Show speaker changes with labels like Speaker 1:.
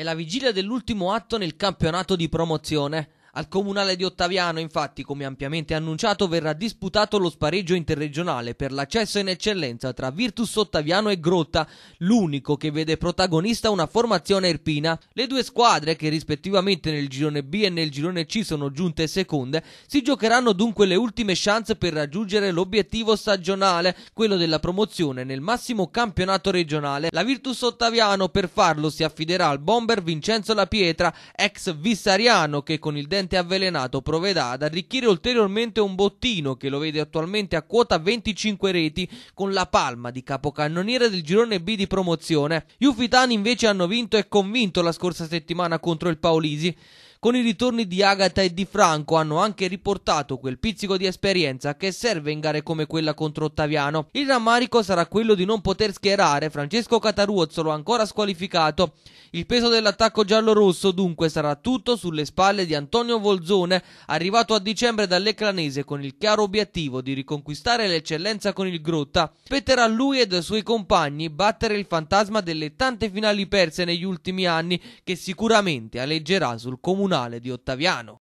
Speaker 1: È la vigilia dell'ultimo atto nel campionato di promozione. Al comunale di Ottaviano, infatti, come ampiamente annunciato, verrà disputato lo spareggio interregionale per l'accesso in eccellenza tra Virtus Ottaviano e Grotta, l'unico che vede protagonista una formazione erpina. Le due squadre, che rispettivamente nel girone B e nel girone C sono giunte seconde, si giocheranno dunque le ultime chance per raggiungere l'obiettivo stagionale, quello della promozione nel massimo campionato regionale. La Virtus Ottaviano per farlo si affiderà al bomber Vincenzo La Pietra, ex Vissariano, che con il serpente avvelenato provvederà ad arricchire ulteriormente un bottino che lo vede attualmente a quota 25 reti con la palma di capocannoniere del girone B di promozione. Gli Ufitani invece hanno vinto e convinto la scorsa settimana contro il Paolisi. Con i ritorni di Agata e di Franco hanno anche riportato quel pizzico di esperienza che serve in gare come quella contro Ottaviano. Il rammarico sarà quello di non poter schierare Francesco Cataruzzolo ancora squalificato. Il peso dell'attacco giallo-rosso dunque sarà tutto sulle spalle di Antonio Volzone, arrivato a dicembre dall'Eclanese con il chiaro obiettivo di riconquistare l'eccellenza con il Grotta. Spetterà a lui ed ai suoi compagni battere il fantasma delle tante finali perse negli ultimi anni che sicuramente alleggerà sul comune comunale di Ottaviano.